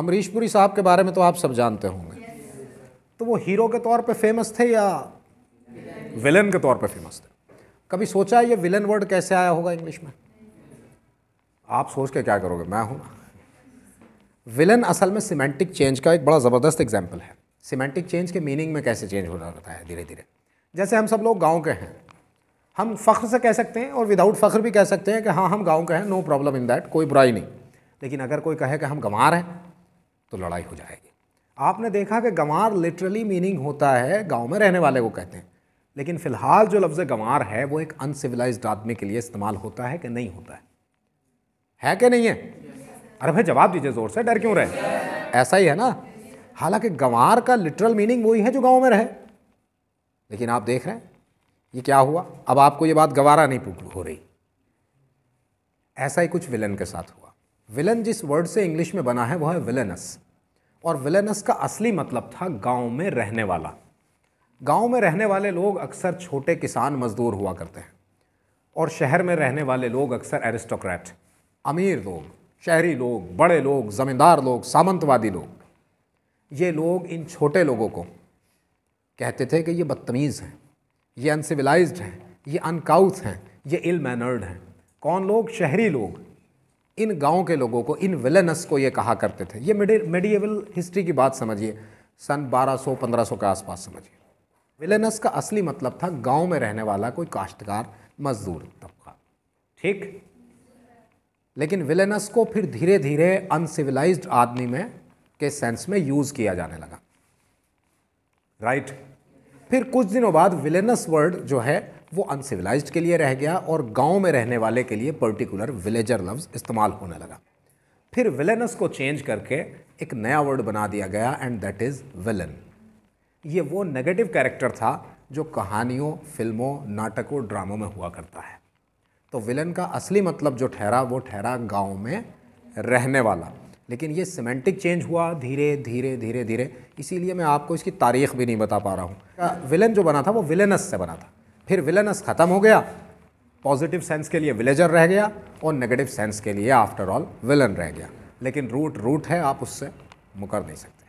अमरीशपुरी साहब के बारे में तो आप सब जानते होंगे तो वो हीरो के तौर पे फेमस थे या विलन के तौर पे फेमस थे कभी सोचा ये विलन वर्ड कैसे आया होगा इंग्लिश में आप सोच के क्या करोगे मैं हूँ विलन असल में सिमेंटिक चेंज का एक बड़ा ज़बरदस्त एग्जाम्पल है सिमेंटिक चेंज के मीनिंग में कैसे चेंज हो जाता है धीरे धीरे जैसे हम सब लोग गाँव के हैं हम फ़ख्र से कह सकते हैं और विदाउट फ़ख्र भी कह सकते हैं कि हाँ हम गाँव के हैं नो प्रॉब्लम इन दैट कोई बुराई नहीं लेकिन अगर कोई कहे कि हम गंवार हैं तो लड़ाई हो जाएगी आपने देखा कि गंवार लिटरली मीनिंग होता है गांव में रहने वाले को कहते हैं लेकिन फ़िलहाल जो लफ्ज़ गंवार है वो एक अनसिविलाइज आदमी के लिए इस्तेमाल होता है कि नहीं होता है है कि नहीं है अरे भाई जवाब दीजिए ज़ोर से डर क्यों रहे ऐसा ही है ना हालांकि गंवार का लिटरल मीनिंग वही है जो गांव में रहे लेकिन आप देख रहे हैं ये क्या हुआ अब आपको ये बात गंवारा नहीं हो रही ऐसा ही कुछ विलन के साथ हुआ विलन जिस वर्ड से इंग्लिश में बना है वह है विलनस और विलेनस का असली मतलब था गांव में रहने वाला गांव में रहने वाले लोग अक्सर छोटे किसान मजदूर हुआ करते हैं और शहर में रहने वाले लोग अक्सर एरिस्टोक्रेट अमीर लोग शहरी लोग बड़े लोग ज़मींदार लोग सामंतवादी लोग ये लोग इन छोटे लोगों को कहते थे कि ये बदतमीज़ हैं ये अनसिविलाइज्ड हैं ये अनकाउथ हैं ये इल मैनर्ड हैं कौन लोग शहरी लोग इन गांव के लोगों को इन विलेनस को ये कहा करते थे ये मेडिएवल हिस्ट्री की बात समझिए सन 1200-1500 के आसपास समझिए विलेनस का असली मतलब था गांव में रहने वाला कोई काश्तकार मजदूर तबका ठीक लेकिन विलेनस को फिर धीरे धीरे अनसिविलाइज्ड आदमी में के सेंस में यूज़ किया जाने लगा राइट right? फिर कुछ दिनों बाद विलेनस वर्ड जो है वो अनसिविलाइज्ड के लिए रह गया और गांव में रहने वाले के लिए पर्टिकुलर विलेजर लफ्ज़ इस्तेमाल होने लगा फिर विलेनस को चेंज करके एक नया वर्ड बना दिया गया एंड दैट इज़ विलन ये वो नेगेटिव कैरेक्टर था जो कहानियों फिल्मों नाटकों ड्रामों में हुआ करता है तो विलन का असली मतलब जो ठहरा वो ठहरा गांव में रहने वाला लेकिन ये सीमेंटिक चेंज हुआ धीरे धीरे धीरे धीरे इसीलिए मैं आपको इसकी तारीख भी नहीं बता पा रहा हूँ विलन जो बना था वो विलेनस से बना था फिर विलेनस ख़त्म हो गया पॉजिटिव सेंस के लिए विलेजर रह गया और नेगेटिव सेंस के लिए आफ्टर ऑल विलन रह गया लेकिन रूट रूट है आप उससे मुकर नहीं सकते